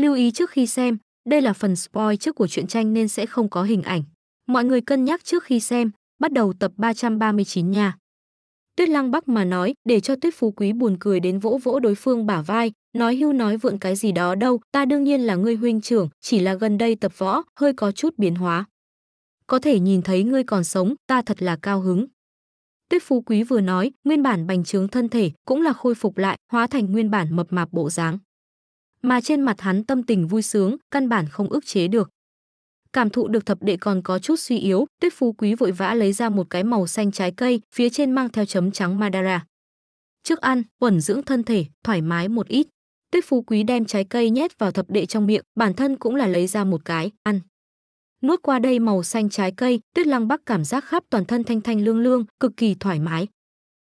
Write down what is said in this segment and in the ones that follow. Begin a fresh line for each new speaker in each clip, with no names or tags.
Lưu ý trước khi xem, đây là phần spoil trước của truyện tranh nên sẽ không có hình ảnh. Mọi người cân nhắc trước khi xem, bắt đầu tập 339 nha. Tuyết Lăng Bắc mà nói, để cho Tuyết Phú Quý buồn cười đến vỗ vỗ đối phương bả vai, nói hưu nói vượn cái gì đó đâu, ta đương nhiên là ngươi huynh trưởng, chỉ là gần đây tập võ, hơi có chút biến hóa. Có thể nhìn thấy ngươi còn sống, ta thật là cao hứng. Tuyết Phú Quý vừa nói, nguyên bản bành trướng thân thể cũng là khôi phục lại, hóa thành nguyên bản mập mạp bộ dáng mà trên mặt hắn tâm tình vui sướng, căn bản không ức chế được. Cảm thụ được thập đệ còn có chút suy yếu, Tuyết Phú Quý vội vã lấy ra một cái màu xanh trái cây, phía trên mang theo chấm trắng Madara. Trước ăn, quẩn dưỡng thân thể, thoải mái một ít. Tuyết Phú Quý đem trái cây nhét vào thập đệ trong miệng, bản thân cũng là lấy ra một cái, ăn. Nuốt qua đây màu xanh trái cây, Tuyết Lăng Bắc cảm giác khắp toàn thân thanh thanh lương lương, cực kỳ thoải mái.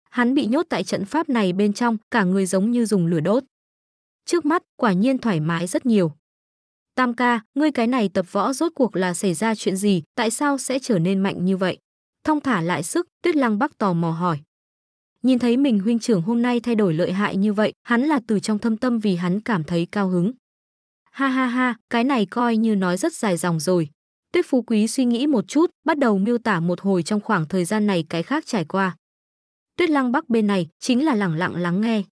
Hắn bị nhốt tại trận pháp này bên trong, cả người giống như dùng lửa đốt trước mắt quả nhiên thoải mái rất nhiều. Tam ca, ngươi cái này tập võ rốt cuộc là xảy ra chuyện gì, tại sao sẽ trở nên mạnh như vậy? Thông thả lại sức, Tuyết Lăng Bắc tò mò hỏi. Nhìn thấy mình huynh trưởng hôm nay thay đổi lợi hại như vậy, hắn là từ trong thâm tâm vì hắn cảm thấy cao hứng. Ha ha ha, cái này coi như nói rất dài dòng rồi. Tuyết Phú Quý suy nghĩ một chút, bắt đầu miêu tả một hồi trong khoảng thời gian này cái khác trải qua. Tuyết Lăng Bắc bên này chính là lẳng lặng lắng nghe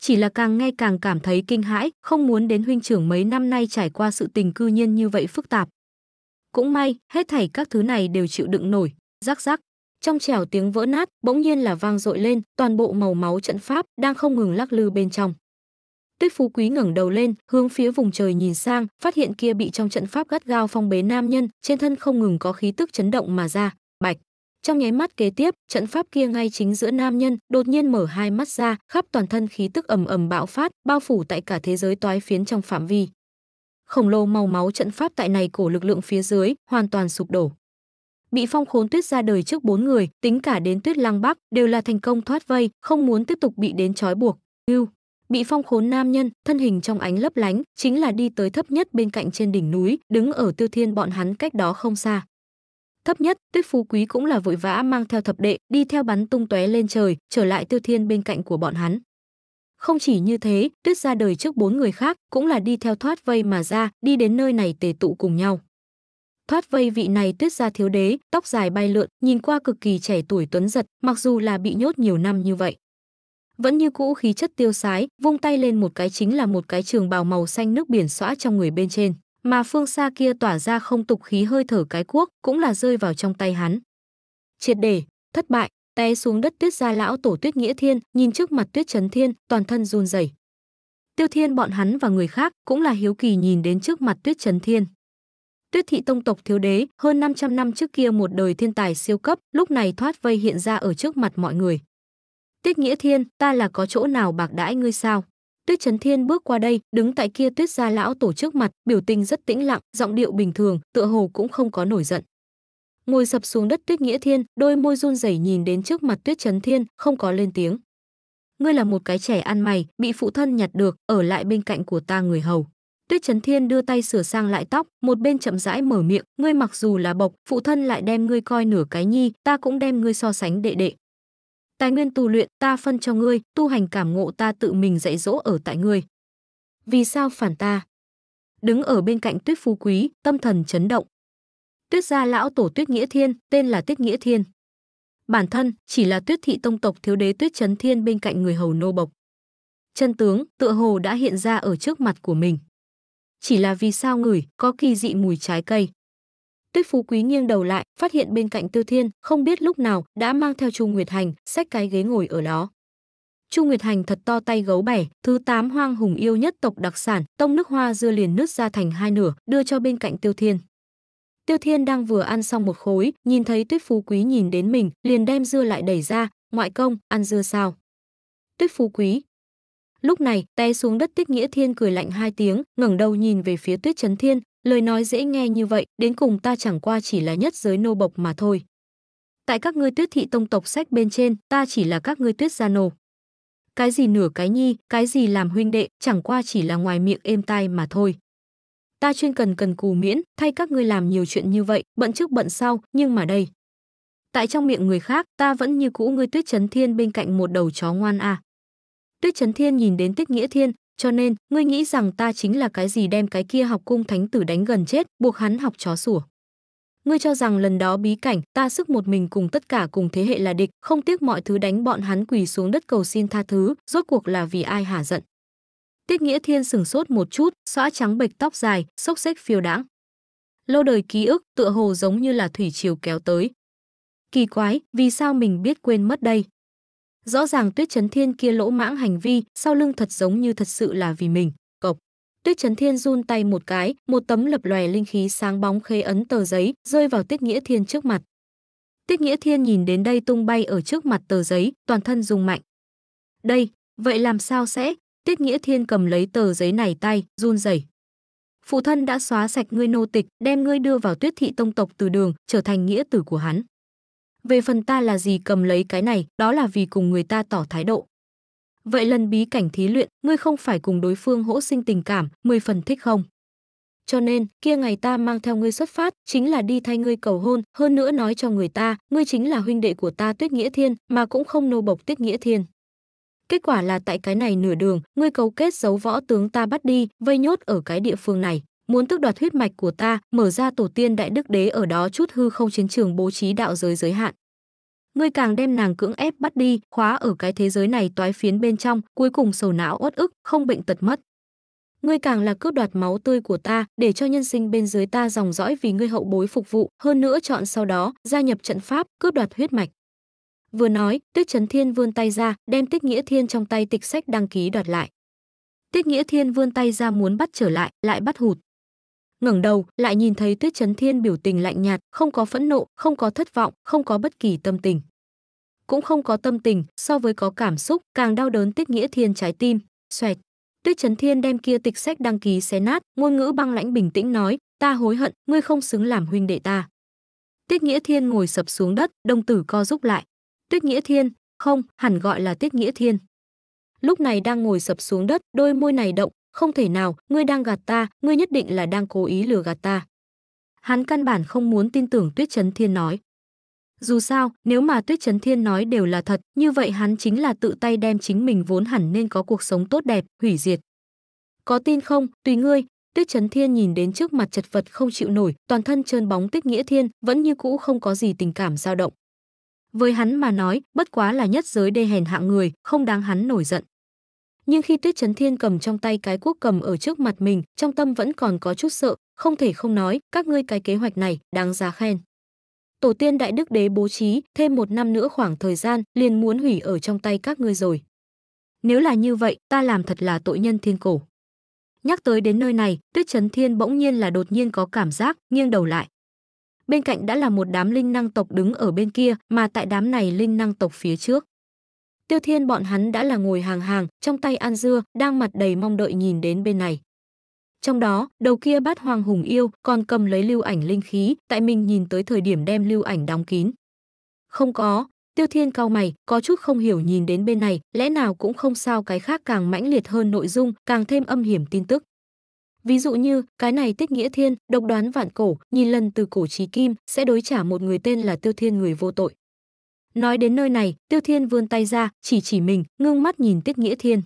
chỉ là càng nghe càng cảm thấy kinh hãi, không muốn đến huynh trưởng mấy năm nay trải qua sự tình cư nhiên như vậy phức tạp. Cũng may, hết thảy các thứ này đều chịu đựng nổi, rắc rắc. Trong trèo tiếng vỡ nát, bỗng nhiên là vang dội lên, toàn bộ màu máu trận pháp đang không ngừng lắc lư bên trong. Tuyết Phú Quý ngẩng đầu lên, hướng phía vùng trời nhìn sang, phát hiện kia bị trong trận pháp gắt gao phong bế nam nhân, trên thân không ngừng có khí tức chấn động mà ra, bạch. Trong nháy mắt kế tiếp, trận pháp kia ngay chính giữa nam nhân đột nhiên mở hai mắt ra, khắp toàn thân khí tức ầm ầm bạo phát, bao phủ tại cả thế giới toái phiến trong phạm vi. Khổng lồ màu máu trận pháp tại này cổ lực lượng phía dưới hoàn toàn sụp đổ. Bị phong khốn tuyết ra đời trước bốn người, tính cả đến tuyết lăng bắc, đều là thành công thoát vây, không muốn tiếp tục bị đến trói buộc. Ngưu, bị phong khốn nam nhân, thân hình trong ánh lấp lánh, chính là đi tới thấp nhất bên cạnh trên đỉnh núi, đứng ở tiêu thiên bọn hắn cách đó không xa thấp nhất tuyết phú quý cũng là vội vã mang theo thập đệ đi theo bắn tung tóe lên trời trở lại tiêu thiên bên cạnh của bọn hắn không chỉ như thế tuyết ra đời trước bốn người khác cũng là đi theo thoát vây mà ra đi đến nơi này tề tụ cùng nhau thoát vây vị này tuyết ra thiếu đế tóc dài bay lượn nhìn qua cực kỳ trẻ tuổi tuấn giật mặc dù là bị nhốt nhiều năm như vậy vẫn như cũ khí chất tiêu sái vung tay lên một cái chính là một cái trường bào màu xanh nước biển xóa trong người bên trên mà phương xa kia tỏa ra không tục khí hơi thở cái quốc cũng là rơi vào trong tay hắn. Triệt để, thất bại, té xuống đất tuyết gia lão tổ tuyết nghĩa thiên, nhìn trước mặt tuyết chấn thiên, toàn thân run rẩy. Tiêu thiên bọn hắn và người khác cũng là hiếu kỳ nhìn đến trước mặt tuyết chấn thiên. Tuyết thị tông tộc thiếu đế, hơn 500 năm trước kia một đời thiên tài siêu cấp, lúc này thoát vây hiện ra ở trước mặt mọi người. Tiết Nghĩa Thiên, ta là có chỗ nào bạc đãi ngươi sao? Tuyết Trấn Thiên bước qua đây, đứng tại kia Tuyết gia lão tổ trước mặt, biểu tình rất tĩnh lặng, giọng điệu bình thường, tựa hồ cũng không có nổi giận. Ngồi sập xuống đất Tuyết Nghĩa Thiên, đôi môi run rẩy nhìn đến trước mặt Tuyết Trấn Thiên, không có lên tiếng. Ngươi là một cái trẻ ăn mày, bị phụ thân nhặt được, ở lại bên cạnh của ta người hầu. Tuyết Trấn Thiên đưa tay sửa sang lại tóc, một bên chậm rãi mở miệng, ngươi mặc dù là bộc, phụ thân lại đem ngươi coi nửa cái nhi, ta cũng đem ngươi so sánh đệ đệ, tài nguyên tu luyện ta phân cho ngươi, tu hành cảm ngộ ta tự mình dạy dỗ ở tại ngươi. Vì sao phản ta? Đứng ở bên cạnh Tuyết Phú Quý, tâm thần chấn động. Tuyết gia lão tổ Tuyết Nghĩa Thiên, tên là Tuyết Nghĩa Thiên. Bản thân chỉ là Tuyết thị tông tộc thiếu đế Tuyết Chấn Thiên bên cạnh người hầu nô bộc. Chân tướng tựa hồ đã hiện ra ở trước mặt của mình. Chỉ là vì sao ngửi có kỳ dị mùi trái cây. Tuyết Phú Quý nghiêng đầu lại, phát hiện bên cạnh Tiêu Thiên, không biết lúc nào đã mang theo Chu Nguyệt Hành, xách cái ghế ngồi ở đó. Chu Nguyệt Hành thật to tay gấu bẻ, thứ tám hoang hùng yêu nhất tộc đặc sản, tông nước hoa dưa liền nứt ra thành hai nửa, đưa cho bên cạnh Tiêu Thiên. Tiêu Thiên đang vừa ăn xong một khối, nhìn thấy Tuyết Phú Quý nhìn đến mình, liền đem dưa lại đẩy ra, ngoại công, ăn dưa sao? Tuyết Phú Quý. Lúc này, té xuống đất Tích Nghĩa Thiên cười lạnh hai tiếng, ngẩng đầu nhìn về phía Tuyết Trấn Thiên, Lời nói dễ nghe như vậy, đến cùng ta chẳng qua chỉ là nhất giới nô bộc mà thôi. Tại các ngươi tuyết thị tông tộc sách bên trên, ta chỉ là các ngươi tuyết gia nô. Cái gì nửa cái nhi, cái gì làm huynh đệ, chẳng qua chỉ là ngoài miệng êm tai mà thôi. Ta chuyên cần cần cù miễn, thay các ngươi làm nhiều chuyện như vậy, bận trước bận sau, nhưng mà đây. Tại trong miệng người khác, ta vẫn như cũ ngươi tuyết chấn thiên bên cạnh một đầu chó ngoan à. Tuyết chấn Thiên nhìn đến Tích Nghĩa Thiên, cho nên, ngươi nghĩ rằng ta chính là cái gì đem cái kia học cung thánh tử đánh gần chết, buộc hắn học chó sủa. Ngươi cho rằng lần đó bí cảnh, ta sức một mình cùng tất cả cùng thế hệ là địch, không tiếc mọi thứ đánh bọn hắn quỳ xuống đất cầu xin tha thứ, rốt cuộc là vì ai hả giận. Tiết Nghĩa Thiên sừng sốt một chút, xõa trắng bệch tóc dài, xốc xếch phiêu đãng. Lâu đời ký ức tựa hồ giống như là thủy triều kéo tới. Kỳ quái, vì sao mình biết quên mất đây? Rõ ràng Tuyết Chấn Thiên kia lỗ mãng hành vi, sau lưng thật giống như thật sự là vì mình. Cộc. Tuyết Chấn Thiên run tay một cái, một tấm lập lòe linh khí sáng bóng khế ấn tờ giấy, rơi vào Tiết Nghĩa Thiên trước mặt. Tiết Nghĩa Thiên nhìn đến đây tung bay ở trước mặt tờ giấy, toàn thân rung mạnh. Đây, vậy làm sao sẽ? Tiết Nghĩa Thiên cầm lấy tờ giấy này tay, run rẩy. Phụ thân đã xóa sạch ngươi nô tịch, đem ngươi đưa vào Tuyết thị tông tộc từ đường, trở thành nghĩa tử của hắn về phần ta là gì cầm lấy cái này đó là vì cùng người ta tỏ thái độ vậy lần bí cảnh thí luyện ngươi không phải cùng đối phương hỗ sinh tình cảm mười phần thích không cho nên kia ngày ta mang theo ngươi xuất phát chính là đi thay ngươi cầu hôn hơn nữa nói cho người ta ngươi chính là huynh đệ của ta tuyết nghĩa thiên mà cũng không nô bộc tuyết nghĩa thiên kết quả là tại cái này nửa đường ngươi cấu kết giấu võ tướng ta bắt đi vây nhốt ở cái địa phương này muốn tước đoạt huyết mạch của ta, mở ra tổ tiên đại đức đế ở đó chút hư không chiến trường bố trí đạo giới giới hạn. Ngươi càng đem nàng cưỡng ép bắt đi, khóa ở cái thế giới này toái phiến bên trong, cuối cùng sầu não uất ức, không bệnh tật mất. Ngươi càng là cướp đoạt máu tươi của ta, để cho nhân sinh bên dưới ta dòng dõi vì ngươi hậu bối phục vụ, hơn nữa chọn sau đó, gia nhập trận pháp, cướp đoạt huyết mạch. Vừa nói, Tuyết chấn Thiên vươn tay ra, đem Tích Nghĩa Thiên trong tay tịch sách đăng ký đoạt lại. Tiết Nghĩa Thiên vươn tay ra muốn bắt trở lại, lại bắt hụt ngẩng đầu lại nhìn thấy tuyết chấn thiên biểu tình lạnh nhạt không có phẫn nộ không có thất vọng không có bất kỳ tâm tình cũng không có tâm tình so với có cảm xúc càng đau đớn tiết nghĩa thiên trái tim xoẹt tuyết chấn thiên đem kia tịch sách đăng ký xé nát ngôn ngữ băng lãnh bình tĩnh nói ta hối hận ngươi không xứng làm huynh đệ ta tiết nghĩa thiên ngồi sập xuống đất đông tử co giúp lại tuyết nghĩa thiên không hẳn gọi là tiết nghĩa thiên lúc này đang ngồi sập xuống đất đôi môi này động không thể nào, ngươi đang gạt ta, ngươi nhất định là đang cố ý lừa gạt ta. Hắn căn bản không muốn tin tưởng Tuyết Trấn Thiên nói. Dù sao, nếu mà Tuyết Trấn Thiên nói đều là thật, như vậy hắn chính là tự tay đem chính mình vốn hẳn nên có cuộc sống tốt đẹp, hủy diệt. Có tin không, tùy ngươi, Tuyết Trấn Thiên nhìn đến trước mặt chật vật không chịu nổi, toàn thân trơn bóng tích nghĩa thiên, vẫn như cũ không có gì tình cảm dao động. Với hắn mà nói, bất quá là nhất giới đê hèn hạng người, không đáng hắn nổi giận nhưng khi Tuyết Chấn Thiên cầm trong tay cái quốc cầm ở trước mặt mình, trong tâm vẫn còn có chút sợ, không thể không nói, các ngươi cái kế hoạch này đáng giá khen. Tổ tiên đại đức đế bố trí, thêm một năm nữa khoảng thời gian, liền muốn hủy ở trong tay các ngươi rồi. Nếu là như vậy, ta làm thật là tội nhân thiên cổ. Nhắc tới đến nơi này, Tuyết Chấn Thiên bỗng nhiên là đột nhiên có cảm giác, nghiêng đầu lại. Bên cạnh đã là một đám linh năng tộc đứng ở bên kia, mà tại đám này linh năng tộc phía trước Tiêu Thiên bọn hắn đã là ngồi hàng hàng, trong tay ăn dưa, đang mặt đầy mong đợi nhìn đến bên này. Trong đó, đầu kia bát hoàng hùng yêu còn cầm lấy lưu ảnh linh khí, tại mình nhìn tới thời điểm đem lưu ảnh đóng kín. Không có, Tiêu Thiên cao mày, có chút không hiểu nhìn đến bên này, lẽ nào cũng không sao cái khác càng mãnh liệt hơn nội dung, càng thêm âm hiểm tin tức. Ví dụ như, cái này Tích Nghĩa Thiên, độc đoán vạn cổ, nhìn lần từ cổ trí kim, sẽ đối trả một người tên là Tiêu Thiên người vô tội. Nói đến nơi này, Tiêu Thiên vươn tay ra, chỉ chỉ mình, ngưng mắt nhìn Tiết Nghĩa Thiên.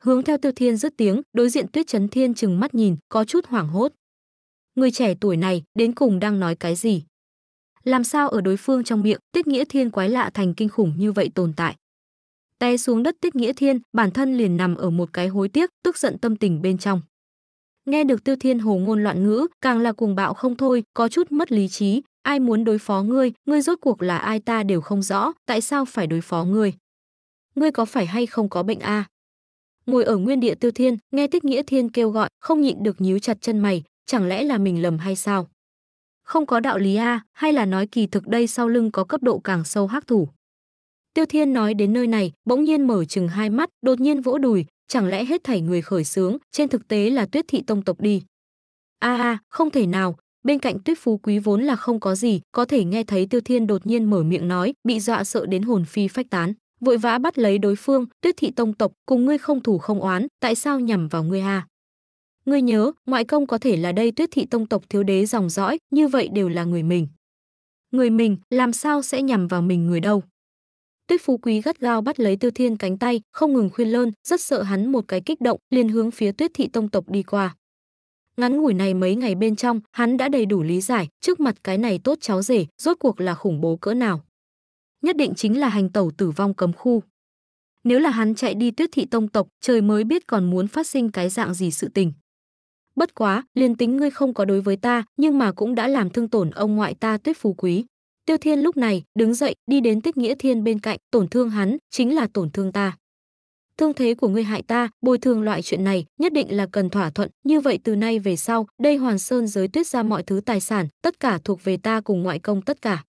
Hướng theo Tiêu Thiên dứt tiếng, đối diện Tuyết Chấn Thiên chừng mắt nhìn, có chút hoảng hốt. Người trẻ tuổi này, đến cùng đang nói cái gì? Làm sao ở đối phương trong miệng, Tiết Nghĩa Thiên quái lạ thành kinh khủng như vậy tồn tại? Té xuống đất Tiết Nghĩa Thiên, bản thân liền nằm ở một cái hối tiếc, tức giận tâm tình bên trong. Nghe được Tiêu Thiên hồ ngôn loạn ngữ, càng là cuồng bạo không thôi, có chút mất lý trí, ai muốn đối phó ngươi, ngươi rốt cuộc là ai ta đều không rõ, tại sao phải đối phó ngươi? Ngươi có phải hay không có bệnh a? À? Ngồi ở nguyên địa Tiêu Thiên, nghe Tích Nghĩa Thiên kêu gọi, không nhịn được nhíu chặt chân mày, chẳng lẽ là mình lầm hay sao? Không có đạo lý a, à, hay là nói kỳ thực đây sau lưng có cấp độ càng sâu hắc thủ? Tiêu Thiên nói đến nơi này, bỗng nhiên mở chừng hai mắt, đột nhiên vỗ đùi, chẳng lẽ hết thảy người khởi sướng, trên thực tế là Tuyết thị tông tộc đi. A à, a, à, không thể nào, Bên cạnh Tuyết Phú Quý vốn là không có gì, có thể nghe thấy Tiêu Thiên đột nhiên mở miệng nói, bị dọa sợ đến hồn phi phách tán, vội vã bắt lấy đối phương, Tuyết thị tông tộc, cùng ngươi không thủ không oán, tại sao nhằm vào ngươi a? À? Ngươi nhớ, ngoại công có thể là đây Tuyết thị tông tộc thiếu đế dòng dõi, như vậy đều là người mình. Người mình, làm sao sẽ nhằm vào mình người đâu? Tuyết Phú Quý gắt gao bắt lấy Tiêu Thiên cánh tay, không ngừng khuyên lơn, rất sợ hắn một cái kích động, liền hướng phía Tuyết thị tông tộc đi qua ngắn ngủi này mấy ngày bên trong hắn đã đầy đủ lý giải trước mặt cái này tốt cháu rể rốt cuộc là khủng bố cỡ nào nhất định chính là hành tẩu tử vong cấm khu nếu là hắn chạy đi tuyết thị tông tộc trời mới biết còn muốn phát sinh cái dạng gì sự tình bất quá liền tính ngươi không có đối với ta nhưng mà cũng đã làm thương tổn ông ngoại ta tuyết phú quý tiêu thiên lúc này đứng dậy đi đến tích nghĩa thiên bên cạnh tổn thương hắn chính là tổn thương ta thương thế của ngươi hại ta bồi thường loại chuyện này nhất định là cần thỏa thuận như vậy từ nay về sau đây hoàn sơn giới tuyết ra mọi thứ tài sản tất cả thuộc về ta cùng ngoại công tất cả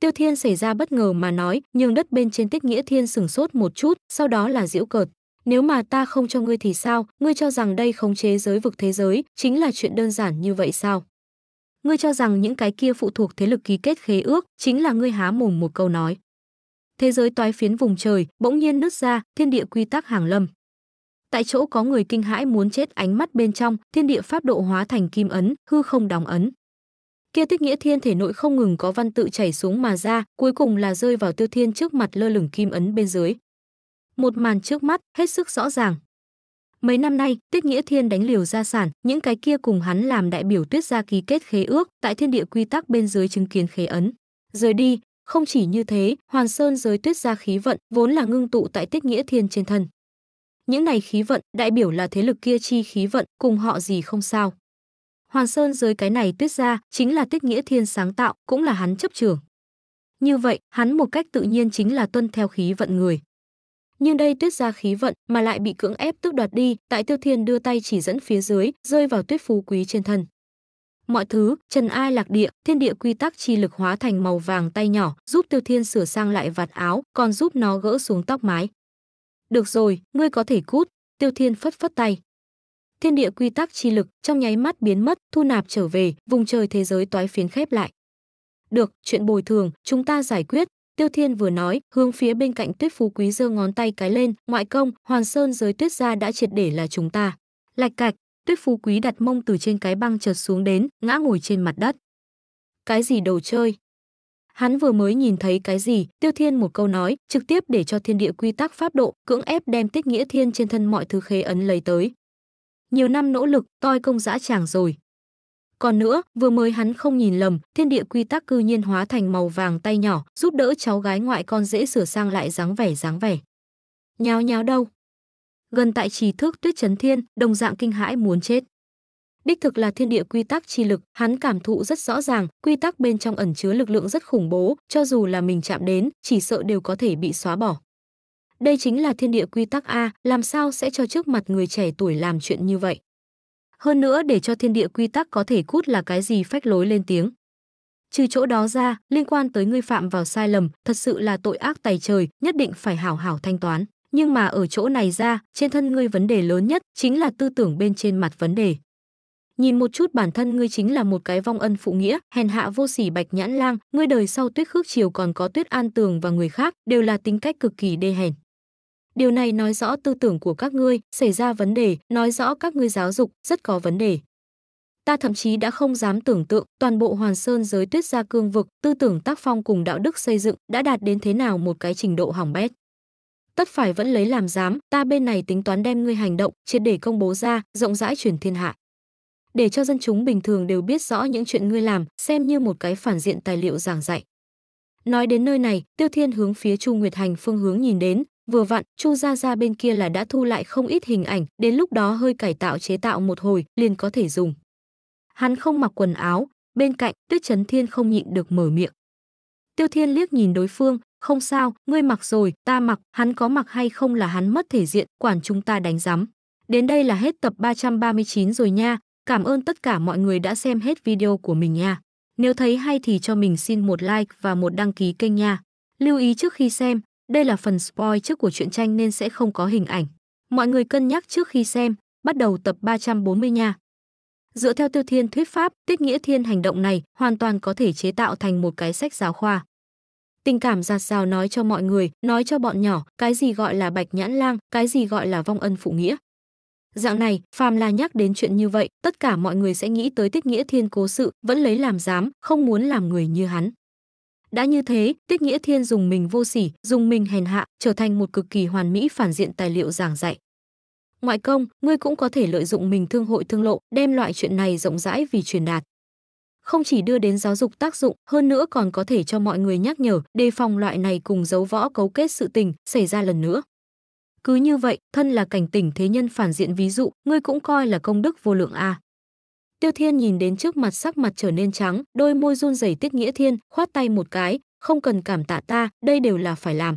tiêu thiên xảy ra bất ngờ mà nói nhưng đất bên trên tiết nghĩa thiên sửng sốt một chút sau đó là diễu cợt nếu mà ta không cho ngươi thì sao ngươi cho rằng đây khống chế giới vực thế giới chính là chuyện đơn giản như vậy sao ngươi cho rằng những cái kia phụ thuộc thế lực ký kết khế ước chính là ngươi há mồm một câu nói thế giới toái phiến vùng trời bỗng nhiên nứt ra thiên địa quy tắc hàng lâm tại chỗ có người kinh hãi muốn chết ánh mắt bên trong thiên địa pháp độ hóa thành kim ấn hư không đóng ấn kia tích nghĩa thiên thể nội không ngừng có văn tự chảy xuống mà ra cuối cùng là rơi vào tiêu thiên trước mặt lơ lửng kim ấn bên dưới một màn trước mắt hết sức rõ ràng mấy năm nay tiết nghĩa thiên đánh liều gia sản những cái kia cùng hắn làm đại biểu tuyết gia ký kết khế ước tại thiên địa quy tắc bên dưới chứng kiến khế ấn rời đi không chỉ như thế, Hoàn Sơn giới tuyết gia khí vận vốn là ngưng tụ tại Tiết Nghĩa Thiên trên thân. Những này khí vận đại biểu là thế lực kia chi khí vận, cùng họ gì không sao. Hoàn Sơn giới cái này tuyết gia chính là Tiết Nghĩa Thiên sáng tạo, cũng là hắn chấp trưởng. Như vậy, hắn một cách tự nhiên chính là tuân theo khí vận người. Nhưng đây tuyết gia khí vận mà lại bị cưỡng ép tước đoạt đi, tại Tiêu Thiên đưa tay chỉ dẫn phía dưới, rơi vào tuyết phú quý trên thân mọi thứ trần ai lạc địa thiên địa quy tắc chi lực hóa thành màu vàng tay nhỏ giúp tiêu thiên sửa sang lại vạt áo còn giúp nó gỡ xuống tóc mái được rồi ngươi có thể cút tiêu thiên phất phất tay thiên địa quy tắc chi lực trong nháy mắt biến mất thu nạp trở về vùng trời thế giới toái phiến khép lại được chuyện bồi thường chúng ta giải quyết tiêu thiên vừa nói hướng phía bên cạnh tuyết phú quý giơ ngón tay cái lên ngoại công hoàn sơn giới tuyết gia đã triệt để là chúng ta lạch cạch Tuyết Phu Quý đặt mông từ trên cái băng trượt xuống đến, ngã ngồi trên mặt đất. Cái gì đồ chơi? Hắn vừa mới nhìn thấy cái gì, Tiêu Thiên một câu nói, trực tiếp để cho thiên địa quy tắc pháp độ, cưỡng ép đem tích nghĩa thiên trên thân mọi thứ khế ấn lấy tới. Nhiều năm nỗ lực, toi công dã chàng rồi. Còn nữa, vừa mới hắn không nhìn lầm, thiên địa quy tắc cư nhiên hóa thành màu vàng tay nhỏ, giúp đỡ cháu gái ngoại con dễ sửa sang lại dáng vẻ dáng vẻ. Nhào nhào đâu? gần tại trì thức tuyết chấn thiên, đồng dạng kinh hãi muốn chết. Đích thực là thiên địa quy tắc chi lực, hắn cảm thụ rất rõ ràng, quy tắc bên trong ẩn chứa lực lượng rất khủng bố, cho dù là mình chạm đến, chỉ sợ đều có thể bị xóa bỏ. Đây chính là thiên địa quy tắc A, làm sao sẽ cho trước mặt người trẻ tuổi làm chuyện như vậy? Hơn nữa để cho thiên địa quy tắc có thể cút là cái gì phách lối lên tiếng. Trừ chỗ đó ra, liên quan tới ngươi phạm vào sai lầm, thật sự là tội ác tài trời, nhất định phải hảo hảo thanh toán nhưng mà ở chỗ này ra, trên thân ngươi vấn đề lớn nhất chính là tư tưởng bên trên mặt vấn đề. Nhìn một chút bản thân ngươi chính là một cái vong ân phụ nghĩa, hèn hạ vô sỉ bạch nhãn lang, ngươi đời sau tuyết khước chiều còn có tuyết an tường và người khác đều là tính cách cực kỳ đê hèn. Điều này nói rõ tư tưởng của các ngươi xảy ra vấn đề, nói rõ các ngươi giáo dục rất có vấn đề. Ta thậm chí đã không dám tưởng tượng toàn bộ Hoàn Sơn giới tuyết gia cương vực, tư tưởng tác phong cùng đạo đức xây dựng đã đạt đến thế nào một cái trình độ hỏng bét tất phải vẫn lấy làm dám, ta bên này tính toán đem ngươi hành động, triệt để công bố ra, rộng rãi truyền thiên hạ. Để cho dân chúng bình thường đều biết rõ những chuyện ngươi làm, xem như một cái phản diện tài liệu giảng dạy. Nói đến nơi này, Tiêu Thiên hướng phía Chu Nguyệt Hành phương hướng nhìn đến, vừa vặn, Chu Gia Gia bên kia là đã thu lại không ít hình ảnh, đến lúc đó hơi cải tạo chế tạo một hồi, liền có thể dùng. Hắn không mặc quần áo, bên cạnh Tuyết Chấn Thiên không nhịn được mở miệng. Tiêu Thiên liếc nhìn đối phương, không sao ngươi mặc rồi ta mặc hắn có mặc hay không là hắn mất thể diện quản chúng ta đánh giám đến đây là hết tập 339 rồi nha cảm ơn tất cả mọi người đã xem hết video của mình nha nếu thấy hay thì cho mình xin một like và một đăng ký kênh nha lưu ý trước khi xem đây là phần spoil trước của truyện tranh nên sẽ không có hình ảnh mọi người cân nhắc trước khi xem bắt đầu tập 340 nha Dựa theo tiêu thiên thuyết pháp, tiết nghĩa thiên hành động này hoàn toàn có thể chế tạo thành một cái sách giáo khoa tình cảm giạt rào nói cho mọi người, nói cho bọn nhỏ, cái gì gọi là bạch nhãn lang, cái gì gọi là vong ân phụ nghĩa. Dạng này, phàm là nhắc đến chuyện như vậy, tất cả mọi người sẽ nghĩ tới Tiết Nghĩa Thiên cố sự, vẫn lấy làm dám, không muốn làm người như hắn. Đã như thế, Tiết Nghĩa Thiên dùng mình vô sỉ, dùng mình hèn hạ, trở thành một cực kỳ hoàn mỹ phản diện tài liệu giảng dạy. Ngoại công, ngươi cũng có thể lợi dụng mình thương hội thương lộ, đem loại chuyện này rộng rãi vì truyền đạt không chỉ đưa đến giáo dục tác dụng, hơn nữa còn có thể cho mọi người nhắc nhở, đề phòng loại này cùng dấu võ cấu kết sự tình xảy ra lần nữa. Cứ như vậy, thân là cảnh tỉnh thế nhân phản diện ví dụ, ngươi cũng coi là công đức vô lượng a. À. Tiêu Thiên nhìn đến trước mặt sắc mặt trở nên trắng, đôi môi run rẩy tiết nghĩa thiên, khoát tay một cái, không cần cảm tạ ta, đây đều là phải làm.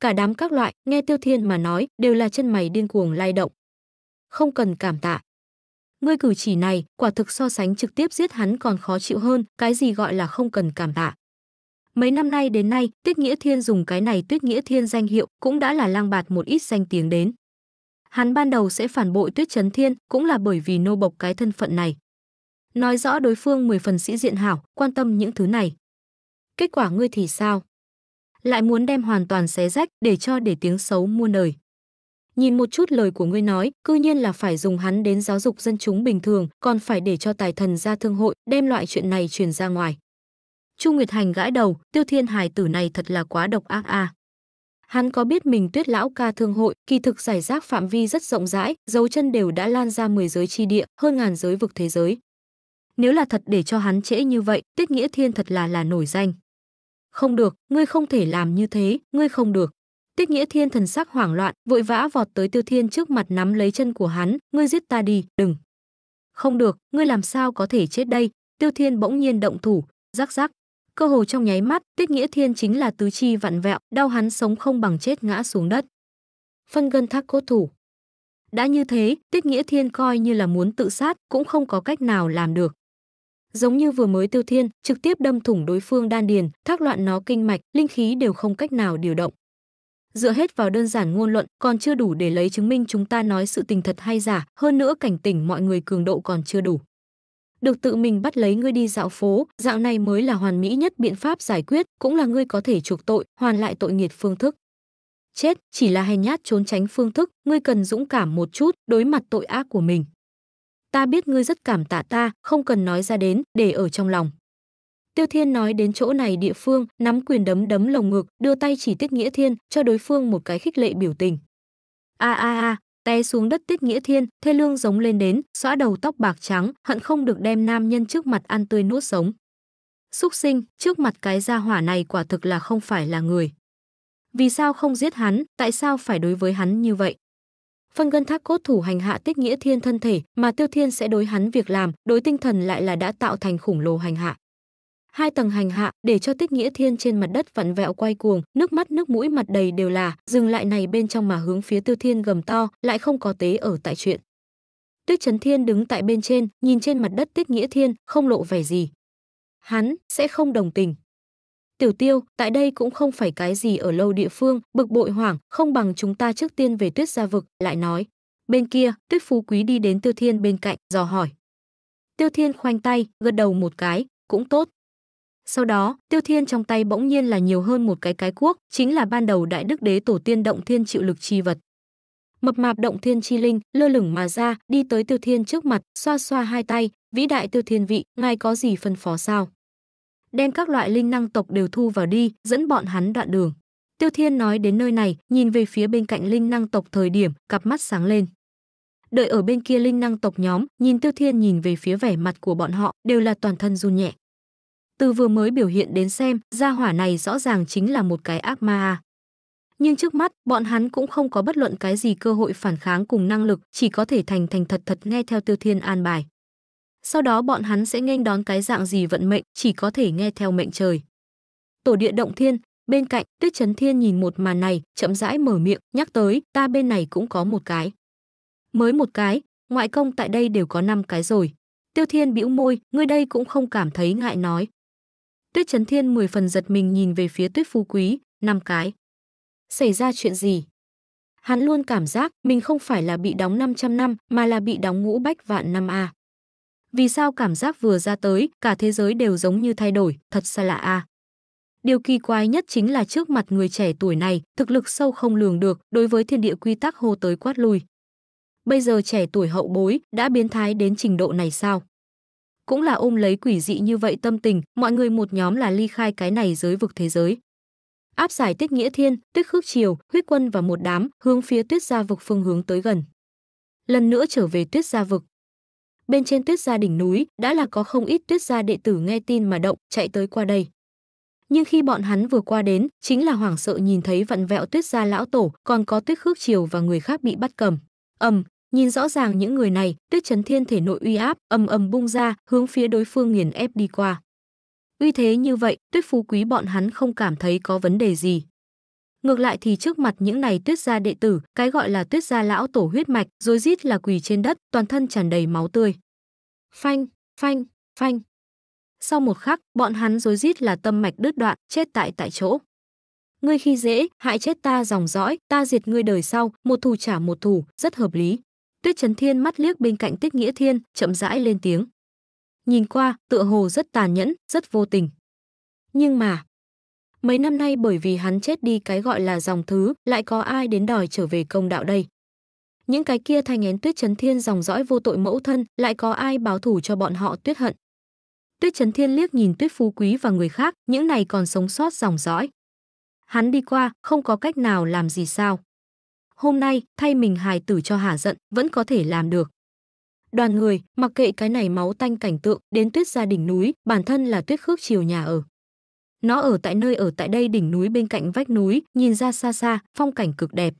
Cả đám các loại, nghe Tiêu Thiên mà nói, đều là chân mày điên cuồng lay động. Không cần cảm tạ. Ngươi cử chỉ này, quả thực so sánh trực tiếp giết hắn còn khó chịu hơn, cái gì gọi là không cần cảm tạ. Mấy năm nay đến nay, tuyết Nghĩa Thiên dùng cái này Tuyết Nghĩa Thiên danh hiệu cũng đã là lang bạt một ít danh tiếng đến. Hắn ban đầu sẽ phản bội Tuyết Trấn Thiên cũng là bởi vì nô bộc cái thân phận này. Nói rõ đối phương mười phần sĩ diện hảo, quan tâm những thứ này. Kết quả ngươi thì sao? Lại muốn đem hoàn toàn xé rách để cho để tiếng xấu muôn đời nhìn một chút lời của ngươi nói cư nhiên là phải dùng hắn đến giáo dục dân chúng bình thường còn phải để cho tài thần ra thương hội đem loại chuyện này truyền ra ngoài chu nguyệt hành gãi đầu tiêu thiên Hải tử này thật là quá độc ác a à. hắn có biết mình tuyết lão ca thương hội kỳ thực giải rác phạm vi rất rộng rãi dấu chân đều đã lan ra 10 giới chi địa hơn ngàn giới vực thế giới nếu là thật để cho hắn trễ như vậy tiết nghĩa thiên thật là là nổi danh không được ngươi không thể làm như thế ngươi không được Tiết Nghĩa Thiên thần sắc hoảng loạn, vội vã vọt tới Tiêu Thiên trước mặt nắm lấy chân của hắn, "Ngươi giết ta đi, đừng." "Không được, ngươi làm sao có thể chết đây?" Tiêu Thiên bỗng nhiên động thủ, rắc rắc. Cơ hồ trong nháy mắt, Tiết Nghĩa Thiên chính là tứ chi vặn vẹo, đau hắn sống không bằng chết ngã xuống đất. Phân gân thác cốt thủ. Đã như thế, Tiết Nghĩa Thiên coi như là muốn tự sát cũng không có cách nào làm được. Giống như vừa mới Tiêu Thiên, trực tiếp đâm thủng đối phương đan điền, thác loạn nó kinh mạch, linh khí đều không cách nào điều động dựa hết vào đơn giản ngôn luận còn chưa đủ để lấy chứng minh chúng ta nói sự tình thật hay giả, hơn nữa cảnh tỉnh mọi người cường độ còn chưa đủ. Được tự mình bắt lấy ngươi đi dạo phố, dạng này mới là hoàn mỹ nhất biện pháp giải quyết, cũng là ngươi có thể chuộc tội, hoàn lại tội nghiệt phương thức. Chết, chỉ là hèn nhát trốn tránh phương thức, ngươi cần dũng cảm một chút, đối mặt tội ác của mình. Ta biết ngươi rất cảm tạ ta, không cần nói ra đến, để ở trong lòng. Tiêu Thiên nói đến chỗ này địa phương, nắm quyền đấm đấm lồng ngực, đưa tay chỉ Tiết Nghĩa Thiên, cho đối phương một cái khích lệ biểu tình. A a a, té xuống đất Tiết Nghĩa Thiên, thê lương giống lên đến, xõa đầu tóc bạc trắng, hận không được đem nam nhân trước mặt ăn tươi nuốt sống. Súc sinh, trước mặt cái gia hỏa này quả thực là không phải là người. Vì sao không giết hắn, tại sao phải đối với hắn như vậy? Phân gân thác cốt thủ hành hạ Tích Nghĩa Thiên thân thể, mà Tiêu Thiên sẽ đối hắn việc làm, đối tinh thần lại là đã tạo thành khủng lồ hành hạ hai tầng hành hạ để cho tích nghĩa thiên trên mặt đất vặn vẹo quay cuồng nước mắt nước mũi mặt đầy đều là dừng lại này bên trong mà hướng phía tư thiên gầm to lại không có tế ở tại chuyện tuyết trấn thiên đứng tại bên trên nhìn trên mặt đất tích nghĩa thiên không lộ vẻ gì hắn sẽ không đồng tình Tiểu tiêu, tại đây cũng không phải cái gì ở lâu địa phương, bực bội hoảng, không bằng chúng ta trước tiên về tuyết gia vực, lại nói. Bên kia, tuyết phú quý đi đến tiêu thiên bên cạnh, dò hỏi. Tiêu thiên khoanh tay, gật đầu một cái, cũng tốt. Sau đó, Tiêu Thiên trong tay bỗng nhiên là nhiều hơn một cái cái cuốc, chính là ban đầu đại đức đế tổ tiên động thiên chịu lực chi vật. Mập mạp động thiên chi linh lơ lửng mà ra, đi tới Tiêu Thiên trước mặt, xoa xoa hai tay, "Vĩ đại Tiêu Thiên vị, ngài có gì phân phó sao?" Đem các loại linh năng tộc đều thu vào đi, dẫn bọn hắn đoạn đường. Tiêu Thiên nói đến nơi này, nhìn về phía bên cạnh linh năng tộc thời điểm, cặp mắt sáng lên. Đợi ở bên kia linh năng tộc nhóm, nhìn Tiêu Thiên nhìn về phía vẻ mặt của bọn họ, đều là toàn thân run nhẹ. Từ vừa mới biểu hiện đến xem, gia hỏa này rõ ràng chính là một cái ác ma. À. Nhưng trước mắt, bọn hắn cũng không có bất luận cái gì cơ hội phản kháng cùng năng lực, chỉ có thể thành thành thật thật nghe theo Tiêu Thiên an bài. Sau đó bọn hắn sẽ nghênh đón cái dạng gì vận mệnh, chỉ có thể nghe theo mệnh trời. Tổ địa động thiên, bên cạnh, Tuyết Chấn Thiên nhìn một màn này, chậm rãi mở miệng, nhắc tới, ta bên này cũng có một cái. Mới một cái, ngoại công tại đây đều có năm cái rồi. Tiêu Thiên bĩu môi, ngươi đây cũng không cảm thấy ngại nói. Tuyết Trấn Thiên mười phần giật mình nhìn về phía Tuyết Phú Quý, năm cái. Xảy ra chuyện gì? Hắn luôn cảm giác mình không phải là bị đóng 500 năm mà là bị đóng ngũ bách vạn năm a. Vì sao cảm giác vừa ra tới, cả thế giới đều giống như thay đổi, thật xa lạ a. Điều kỳ quái nhất chính là trước mặt người trẻ tuổi này, thực lực sâu không lường được, đối với thiên địa quy tắc hô tới quát lui. Bây giờ trẻ tuổi hậu bối đã biến thái đến trình độ này sao? cũng là ôm lấy quỷ dị như vậy tâm tình, mọi người một nhóm là ly khai cái này giới vực thế giới. Áp giải Tiết Nghĩa Thiên, Tiết Khước Triều, Huyết Quân và một đám hướng phía Tuyết Gia vực phương hướng tới gần. Lần nữa trở về Tuyết Gia vực. Bên trên Tuyết Gia đỉnh núi đã là có không ít Tuyết Gia đệ tử nghe tin mà động, chạy tới qua đây. Nhưng khi bọn hắn vừa qua đến, chính là hoảng sợ nhìn thấy vặn vẹo Tuyết Gia lão tổ, còn có Tuyết Khước Triều và người khác bị bắt cầm. Ầm, Nhìn rõ ràng những người này, Tuyết Chấn Thiên thể nội uy áp ầm ầm bung ra, hướng phía đối phương nghiền ép đi qua. Uy thế như vậy, Tuyết Phú Quý bọn hắn không cảm thấy có vấn đề gì. Ngược lại thì trước mặt những này Tuyết gia đệ tử, cái gọi là Tuyết gia lão tổ huyết mạch, rối rít là quỳ trên đất, toàn thân tràn đầy máu tươi. Phanh, phanh, phanh. Sau một khắc, bọn hắn rối rít là tâm mạch đứt đoạn, chết tại tại chỗ ngươi khi dễ, hại chết ta dòng dõi, ta diệt ngươi đời sau, một thù trả một thù, rất hợp lý. Tuyết Trấn Thiên mắt liếc bên cạnh Tiết Nghĩa Thiên, chậm rãi lên tiếng. Nhìn qua, tựa hồ rất tàn nhẫn, rất vô tình. Nhưng mà, mấy năm nay bởi vì hắn chết đi cái gọi là dòng thứ, lại có ai đến đòi trở về công đạo đây? Những cái kia thanh én Tuyết Trấn Thiên dòng dõi vô tội mẫu thân, lại có ai báo thủ cho bọn họ tuyết hận? Tuyết Trấn Thiên liếc nhìn Tuyết Phú Quý và người khác, những này còn sống sót dòng dõi. Hắn đi qua, không có cách nào làm gì sao? hôm nay thay mình hài tử cho hả giận vẫn có thể làm được. Đoàn người, mặc kệ cái này máu tanh cảnh tượng, đến tuyết ra đỉnh núi, bản thân là tuyết khước chiều nhà ở. Nó ở tại nơi ở tại đây đỉnh núi bên cạnh vách núi, nhìn ra xa xa, phong cảnh cực đẹp.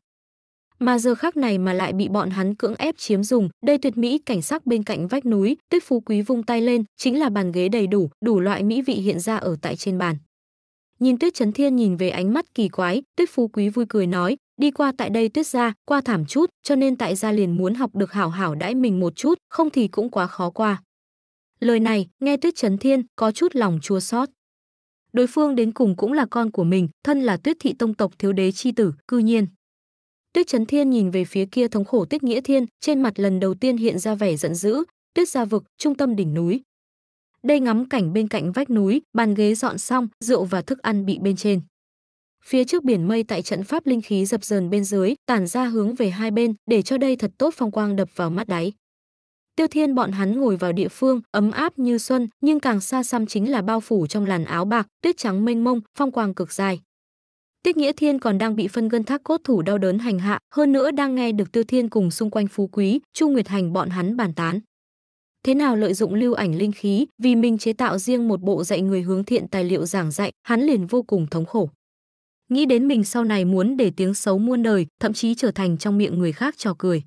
Mà giờ khác này mà lại bị bọn hắn cưỡng ép chiếm dùng, đây tuyệt mỹ cảnh sắc bên cạnh vách núi, tuyết phú quý vung tay lên, chính là bàn ghế đầy đủ, đủ loại mỹ vị hiện ra ở tại trên bàn. Nhìn Tuyết Chấn Thiên nhìn về ánh mắt kỳ quái, Tuyết Phú Quý vui cười nói, đi qua tại đây Tuyết gia, qua thảm chút, cho nên tại gia liền muốn học được hảo hảo đãi mình một chút, không thì cũng quá khó qua. Lời này, nghe Tuyết Chấn Thiên có chút lòng chua xót. Đối phương đến cùng cũng là con của mình, thân là Tuyết thị tông tộc thiếu đế chi tử, cư nhiên. Tuyết Chấn Thiên nhìn về phía kia thống khổ Tuyết Nghĩa Thiên, trên mặt lần đầu tiên hiện ra vẻ giận dữ, Tuyết gia vực, trung tâm đỉnh núi, đây ngắm cảnh bên cạnh vách núi, bàn ghế dọn xong, rượu và thức ăn bị bên trên. Phía trước biển mây tại trận pháp linh khí dập dờn bên dưới, tản ra hướng về hai bên, để cho đây thật tốt phong quang đập vào mắt đáy. Tiêu Thiên bọn hắn ngồi vào địa phương, ấm áp như xuân, nhưng càng xa xăm chính là bao phủ trong làn áo bạc, tuyết trắng mênh mông, phong quang cực dài. Tiết Nghĩa Thiên còn đang bị phân gân thác cốt thủ đau đớn hành hạ, hơn nữa đang nghe được Tiêu Thiên cùng xung quanh phú quý, Chu Nguyệt Hành bọn hắn bàn tán thế nào lợi dụng lưu ảnh linh khí vì mình chế tạo riêng một bộ dạy người hướng thiện tài liệu giảng dạy, hắn liền vô cùng thống khổ. Nghĩ đến mình sau này muốn để tiếng xấu muôn đời, thậm chí trở thành trong miệng người khác trò cười.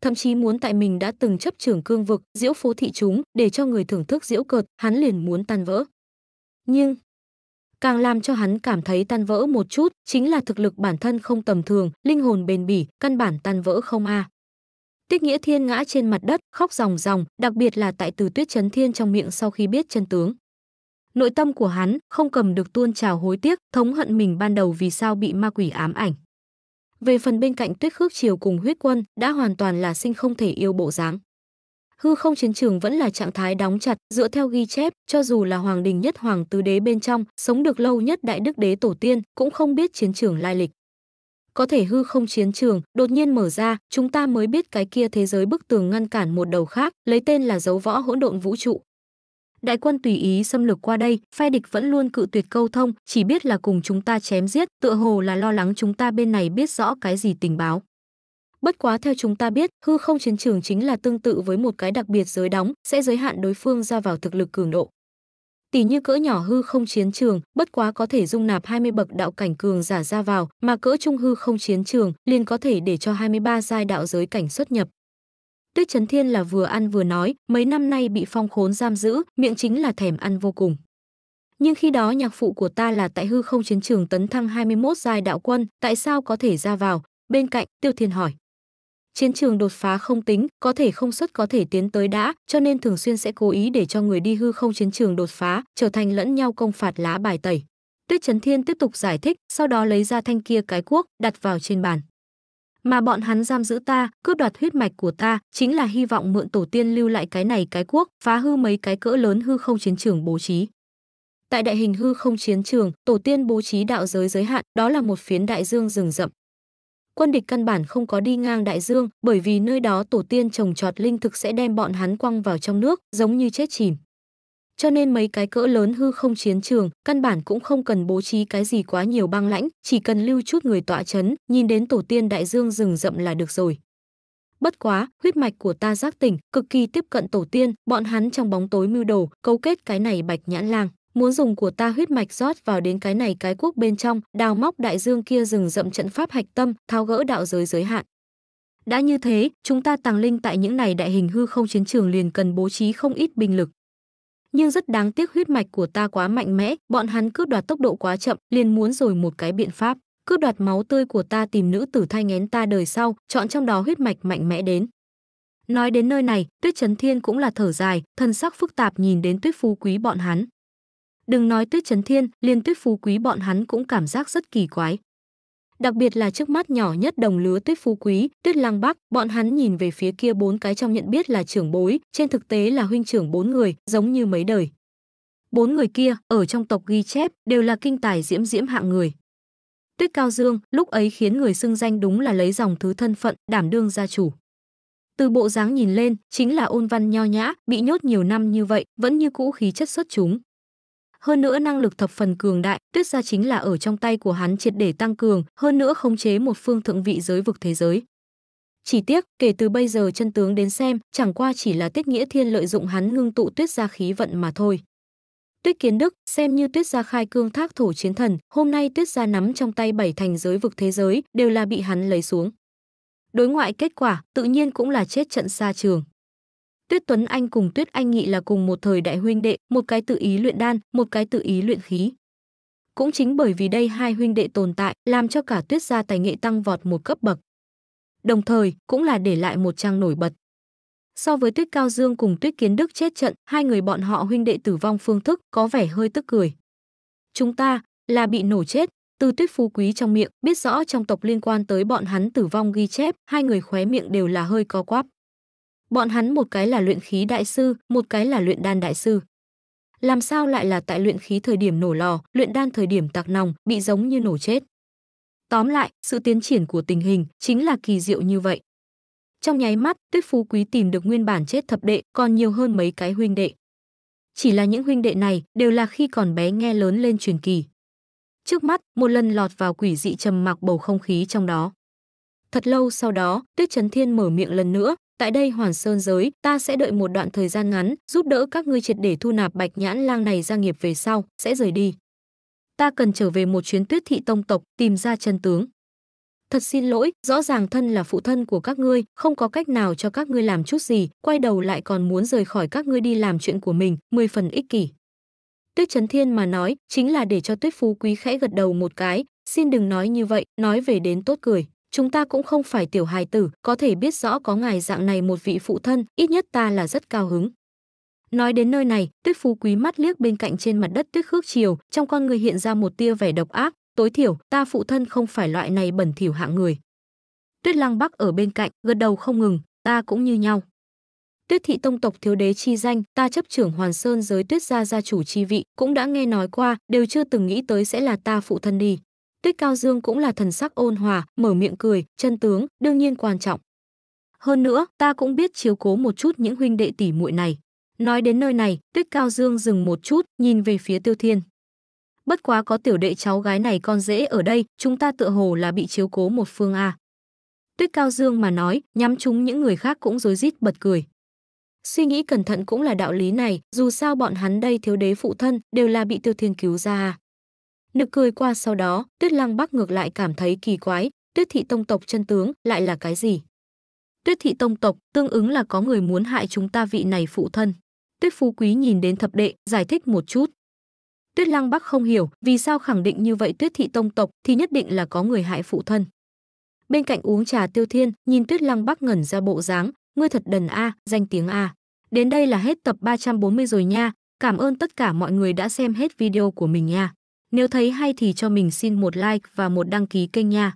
Thậm chí muốn tại mình đã từng chấp trưởng cương vực, diễu phố thị chúng, để cho người thưởng thức diễu cợt, hắn liền muốn tan vỡ. Nhưng, càng làm cho hắn cảm thấy tan vỡ một chút chính là thực lực bản thân không tầm thường linh hồn bền bỉ căn bản tan vỡ không a à. Tiết Nghĩa Thiên ngã trên mặt đất, khóc ròng ròng, đặc biệt là tại từ Tuyết Chấn Thiên trong miệng sau khi biết chân tướng. Nội tâm của hắn không cầm được tuôn trào hối tiếc, thống hận mình ban đầu vì sao bị ma quỷ ám ảnh. Về phần bên cạnh Tuyết Khước Triều cùng huyết quân, đã hoàn toàn là sinh không thể yêu bộ dáng. Hư không chiến trường vẫn là trạng thái đóng chặt, dựa theo ghi chép, cho dù là hoàng đình nhất hoàng tứ đế bên trong, sống được lâu nhất đại đức đế tổ tiên, cũng không biết chiến trường lai lịch có thể hư không chiến trường đột nhiên mở ra chúng ta mới biết cái kia thế giới bức tường ngăn cản một đầu khác lấy tên là dấu võ hỗn độn vũ trụ đại quân tùy ý xâm lược qua đây phe địch vẫn luôn cự tuyệt câu thông chỉ biết là cùng chúng ta chém giết tựa hồ là lo lắng chúng ta bên này biết rõ cái gì tình báo bất quá theo chúng ta biết hư không chiến trường chính là tương tự với một cái đặc biệt giới đóng sẽ giới hạn đối phương ra vào thực lực cường độ tỷ như cỡ nhỏ hư không chiến trường, bất quá có thể dung nạp 20 bậc đạo cảnh cường giả ra vào, mà cỡ trung hư không chiến trường liền có thể để cho 23 giai đạo giới cảnh xuất nhập. Tuyết Trấn Thiên là vừa ăn vừa nói, mấy năm nay bị phong khốn giam giữ, miệng chính là thèm ăn vô cùng. Nhưng khi đó nhạc phụ của ta là tại hư không chiến trường tấn thăng 21 giai đạo quân, tại sao có thể ra vào? Bên cạnh, Tiêu Thiên hỏi. Chiến trường đột phá không tính, có thể không xuất có thể tiến tới đã, cho nên thường xuyên sẽ cố ý để cho người đi hư không chiến trường đột phá, trở thành lẫn nhau công phạt lá bài tẩy. Tuyết Trấn Thiên tiếp tục giải thích, sau đó lấy ra thanh kia cái cuốc, đặt vào trên bàn. Mà bọn hắn giam giữ ta, cướp đoạt huyết mạch của ta, chính là hy vọng mượn tổ tiên lưu lại cái này cái cuốc, phá hư mấy cái cỡ lớn hư không chiến trường bố trí. Tại đại hình hư không chiến trường, tổ tiên bố trí đạo giới giới hạn, đó là một phiến đại dương rừng rậm, quân địch căn bản không có đi ngang đại dương bởi vì nơi đó tổ tiên trồng trọt linh thực sẽ đem bọn hắn quăng vào trong nước giống như chết chìm cho nên mấy cái cỡ lớn hư không chiến trường căn bản cũng không cần bố trí cái gì quá nhiều băng lãnh chỉ cần lưu chút người tọa chấn nhìn đến tổ tiên đại dương rừng rậm là được rồi bất quá huyết mạch của ta giác tỉnh cực kỳ tiếp cận tổ tiên bọn hắn trong bóng tối mưu đồ cấu kết cái này bạch nhãn lang muốn dùng của ta huyết mạch rót vào đến cái này cái quốc bên trong, đào móc đại dương kia rừng rậm trận pháp hạch tâm, tháo gỡ đạo giới giới hạn. Đã như thế, chúng ta tàng linh tại những này đại hình hư không chiến trường liền cần bố trí không ít binh lực. Nhưng rất đáng tiếc huyết mạch của ta quá mạnh mẽ, bọn hắn cướp đoạt tốc độ quá chậm, liền muốn rồi một cái biện pháp, cướp đoạt máu tươi của ta tìm nữ tử thai ngén ta đời sau, chọn trong đó huyết mạch mạnh mẽ đến. Nói đến nơi này, Tuyết Trấn Thiên cũng là thở dài, thân sắc phức tạp nhìn đến Tuyết Phú Quý bọn hắn. Đừng nói Tuyết chấn Thiên, liên Tuyết Phú Quý bọn hắn cũng cảm giác rất kỳ quái. Đặc biệt là trước mắt nhỏ nhất đồng lứa Tuyết Phú Quý, Tuyết Lang Bắc, bọn hắn nhìn về phía kia bốn cái trong nhận biết là trưởng bối, trên thực tế là huynh trưởng bốn người, giống như mấy đời. Bốn người kia, ở trong tộc ghi chép, đều là kinh tài diễm diễm hạng người. Tuyết Cao Dương, lúc ấy khiến người xưng danh đúng là lấy dòng thứ thân phận, đảm đương gia chủ. Từ bộ dáng nhìn lên, chính là ôn văn nho nhã, bị nhốt nhiều năm như vậy, vẫn như cũ khí chất xuất chúng hơn nữa năng lực thập phần cường đại, Tuyết gia chính là ở trong tay của hắn triệt để tăng cường, hơn nữa khống chế một phương thượng vị giới vực thế giới. Chỉ tiếc, kể từ bây giờ chân tướng đến xem, chẳng qua chỉ là Tiết Nghĩa Thiên lợi dụng hắn ngưng tụ Tuyết gia khí vận mà thôi. Tuyết Kiến Đức, xem như Tuyết gia khai cương thác thổ chiến thần, hôm nay Tuyết gia nắm trong tay bảy thành giới vực thế giới, đều là bị hắn lấy xuống. Đối ngoại kết quả, tự nhiên cũng là chết trận xa trường. Tuyết Tuấn Anh cùng Tuyết Anh Nghị là cùng một thời đại huynh đệ, một cái tự ý luyện đan, một cái tự ý luyện khí. Cũng chính bởi vì đây hai huynh đệ tồn tại, làm cho cả Tuyết gia tài nghệ tăng vọt một cấp bậc. Đồng thời, cũng là để lại một trang nổi bật. So với Tuyết Cao Dương cùng Tuyết Kiến Đức chết trận, hai người bọn họ huynh đệ tử vong phương thức có vẻ hơi tức cười. Chúng ta là bị nổ chết, từ Tuyết Phú Quý trong miệng, biết rõ trong tộc liên quan tới bọn hắn tử vong ghi chép, hai người khóe miệng đều là hơi co quắp. Bọn hắn một cái là luyện khí đại sư, một cái là luyện đan đại sư. Làm sao lại là tại luyện khí thời điểm nổ lò, luyện đan thời điểm tạc nòng, bị giống như nổ chết. Tóm lại, sự tiến triển của tình hình chính là kỳ diệu như vậy. Trong nháy mắt, Tuyết Phú Quý tìm được nguyên bản chết thập đệ, còn nhiều hơn mấy cái huynh đệ. Chỉ là những huynh đệ này đều là khi còn bé nghe lớn lên truyền kỳ. Trước mắt, một lần lọt vào quỷ dị trầm mặc bầu không khí trong đó. Thật lâu sau đó, Tuyết Trấn Thiên mở miệng lần nữa, tại đây hoàn sơn giới ta sẽ đợi một đoạn thời gian ngắn giúp đỡ các ngươi triệt để thu nạp bạch nhãn lang này ra nghiệp về sau sẽ rời đi ta cần trở về một chuyến tuyết thị tông tộc tìm ra chân tướng thật xin lỗi rõ ràng thân là phụ thân của các ngươi không có cách nào cho các ngươi làm chút gì quay đầu lại còn muốn rời khỏi các ngươi đi làm chuyện của mình mười phần ích kỷ tuyết trấn thiên mà nói chính là để cho tuyết phú quý khẽ gật đầu một cái xin đừng nói như vậy nói về đến tốt cười chúng ta cũng không phải tiểu hài tử, có thể biết rõ có ngài dạng này một vị phụ thân, ít nhất ta là rất cao hứng. Nói đến nơi này, Tuyết Phú Quý mắt liếc bên cạnh trên mặt đất Tuyết Khước Chiều, trong con người hiện ra một tia vẻ độc ác, tối thiểu ta phụ thân không phải loại này bẩn thỉu hạng người. Tuyết Lăng Bắc ở bên cạnh, gật đầu không ngừng, ta cũng như nhau. Tuyết thị tông tộc thiếu đế chi danh, ta chấp trưởng Hoàn Sơn giới Tuyết gia gia chủ chi vị, cũng đã nghe nói qua, đều chưa từng nghĩ tới sẽ là ta phụ thân đi. Tuyết Cao Dương cũng là thần sắc ôn hòa, mở miệng cười, chân tướng, đương nhiên quan trọng. Hơn nữa, ta cũng biết chiếu cố một chút những huynh đệ tỷ muội này. Nói đến nơi này, Tuyết Cao Dương dừng một chút, nhìn về phía Tiêu Thiên. Bất quá có tiểu đệ cháu gái này con dễ ở đây, chúng ta tựa hồ là bị chiếu cố một phương A. Tuyết Cao Dương mà nói, nhắm chúng những người khác cũng rối rít bật cười. Suy nghĩ cẩn thận cũng là đạo lý này, dù sao bọn hắn đây thiếu đế phụ thân, đều là bị Tiêu Thiên cứu ra. Nực cười qua sau đó, Tuyết Lăng Bắc ngược lại cảm thấy kỳ quái, Tuyết thị tông tộc chân tướng lại là cái gì? Tuyết thị tông tộc tương ứng là có người muốn hại chúng ta vị này phụ thân. Tuyết Phú Quý nhìn đến thập đệ, giải thích một chút. Tuyết Lăng Bắc không hiểu vì sao khẳng định như vậy Tuyết thị tông tộc thì nhất định là có người hại phụ thân. Bên cạnh uống trà Tiêu Thiên, nhìn Tuyết Lăng Bắc ngẩn ra bộ dáng, ngươi thật đần a, danh tiếng a. Đến đây là hết tập 340 rồi nha, cảm ơn tất cả mọi người đã xem hết video của mình nha. Nếu thấy hay thì cho mình xin một like và một đăng ký kênh nha.